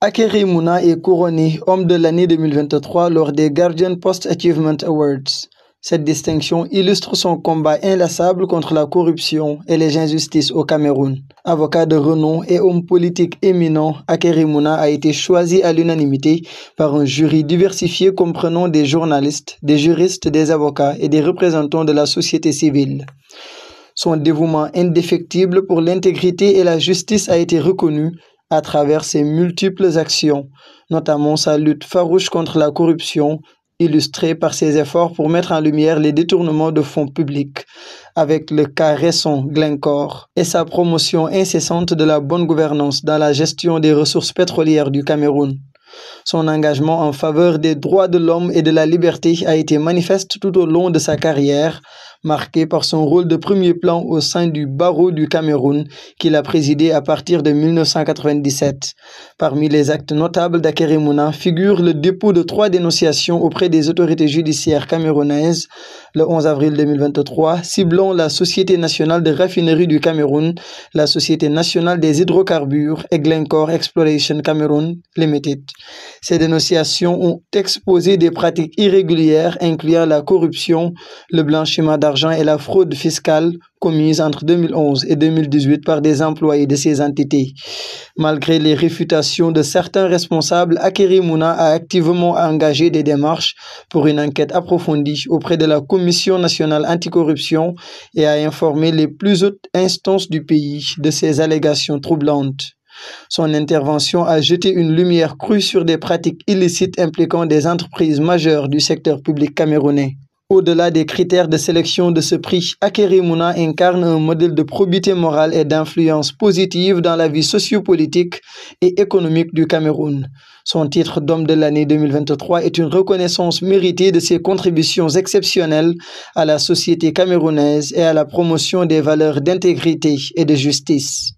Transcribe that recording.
Akerimuna est couronné homme de l'année 2023 lors des Guardian Post Achievement Awards. Cette distinction illustre son combat inlassable contre la corruption et les injustices au Cameroun. Avocat de renom et homme politique éminent, Akerimuna a été choisi à l'unanimité par un jury diversifié comprenant des journalistes, des juristes, des avocats et des représentants de la société civile. Son dévouement indéfectible pour l'intégrité et la justice a été reconnu à travers ses multiples actions, notamment sa lutte farouche contre la corruption, illustrée par ses efforts pour mettre en lumière les détournements de fonds publics, avec le cas récent Glencore, et sa promotion incessante de la bonne gouvernance dans la gestion des ressources pétrolières du Cameroun. Son engagement en faveur des droits de l'homme et de la liberté a été manifeste tout au long de sa carrière, marqué par son rôle de premier plan au sein du barreau du Cameroun qu'il a présidé à partir de 1997. Parmi les actes notables d'Akerimuna figure le dépôt de trois dénonciations auprès des autorités judiciaires camerounaises le 11 avril 2023, ciblant la Société nationale de raffinerie du Cameroun, la Société nationale des hydrocarbures et Glencore Exploration Cameroun Limited. Ces dénonciations ont exposé des pratiques irrégulières incluant la corruption, le blanchiment d'argent et la fraude fiscale commises entre 2011 et 2018 par des employés de ces entités. Malgré les réfutations de certains responsables, Akerimuna a activement engagé des démarches pour une enquête approfondie auprès de la Commission nationale anticorruption et a informé les plus hautes instances du pays de ces allégations troublantes. Son intervention a jeté une lumière crue sur des pratiques illicites impliquant des entreprises majeures du secteur public camerounais. Au-delà des critères de sélection de ce prix, Mouna incarne un modèle de probité morale et d'influence positive dans la vie sociopolitique et économique du Cameroun. Son titre d'homme de l'année 2023 est une reconnaissance méritée de ses contributions exceptionnelles à la société camerounaise et à la promotion des valeurs d'intégrité et de justice.